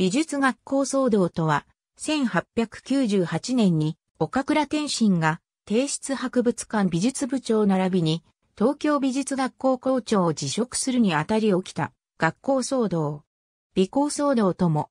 美術学校騒動とは、1898年に岡倉天心が帝室博物館美術部長並びに東京美術学校校長を辞職するにあたり起きた学校騒動。美校騒動とも、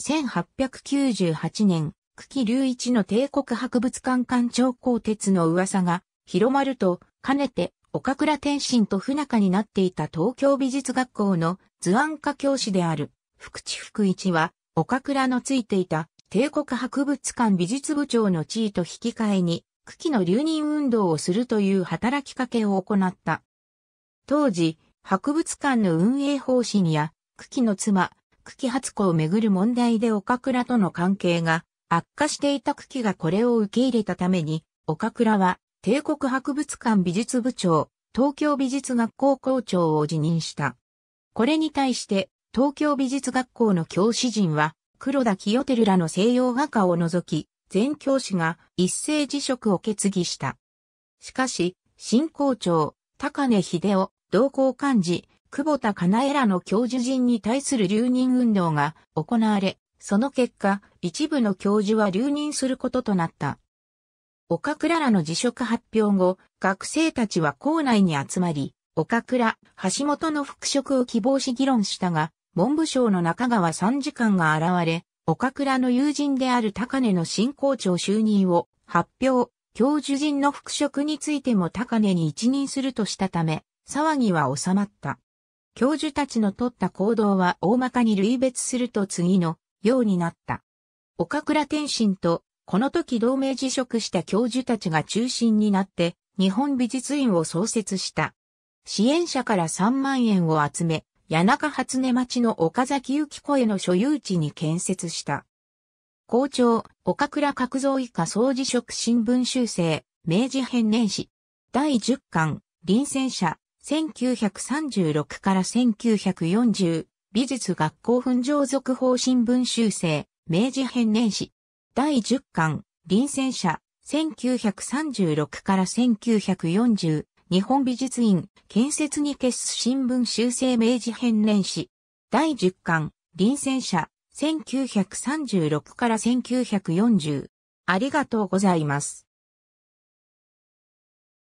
1898年、久喜隆一の帝国博物館館長公鉄の噂が広まると、かねて岡倉天心と不仲になっていた東京美術学校の図案家教師である福地福一は、岡倉のついていた帝国博物館美術部長の地位と引き換えに、久喜の留任運動をするという働きかけを行った。当時、博物館の運営方針や、久喜の妻、久喜初子をめぐる問題で岡倉との関係が悪化していた久喜がこれを受け入れたために、岡倉は帝国博物館美術部長、東京美術学校校長を辞任した。これに対して東京美術学校の教師陣は、黒田清照らの西洋画家を除き、全教師が一斉辞職を決議した。しかし、新校長、高根秀夫、同校幹事、久保田かなえらの教授陣に対する留任運動が行われ、その結果、一部の教授は留任することとなった。岡倉らの辞職発表後、学生たちは校内に集まり、岡倉、橋本の復職を希望し議論したが、文部省の中川参事官が現れ、岡倉の友人である高根の新校長就任を発表、教授陣の復職についても高根に一任するとしたため、騒ぎは収まった。教授たちの取った行動は大まかに類別すると次のようになった。岡倉天心と、この時同盟辞職した教授たちが中心になって、日本美術院を創設した。支援者から3万円を集め、谷中初音町の岡崎幸子への所有地に建設した。校長、岡倉角蔵以下総辞職新聞修正、明治編年史。第10巻、臨戦者、1936から1940、美術学校紛上続報新聞修正、明治編年史。第10巻、臨戦者、1936から1940、日本美術院、建設に決す新聞修正明治編年史。第10巻、臨戦者、1936から1940。ありがとうございます。